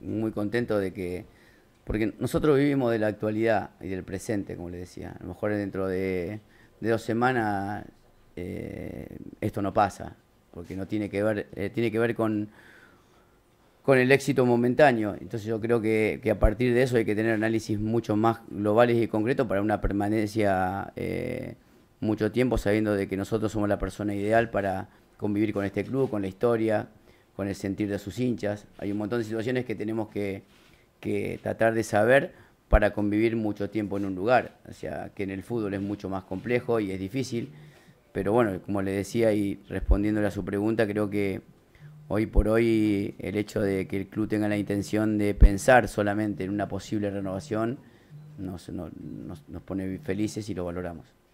muy contento de que, porque nosotros vivimos de la actualidad y del presente, como le decía. A lo mejor dentro de, dos semanas eh, esto no pasa, porque no tiene que ver, eh, tiene que ver con, con el éxito momentáneo. Entonces yo creo que, que, a partir de eso hay que tener análisis mucho más globales y concretos para una permanencia eh, mucho tiempo, sabiendo de que nosotros somos la persona ideal para convivir con este club, con la historia, con el sentir de sus hinchas. Hay un montón de situaciones que tenemos que, tratar de saber para convivir mucho tiempo en un lugar. O sea, que en el fútbol es mucho más complejo y es difícil. Pero bueno, como le decía y respondiéndole a su pregunta, creo que hoy por hoy el hecho de que el club tenga la intención de pensar solamente en una posible renovación nos pone felices y lo valoramos.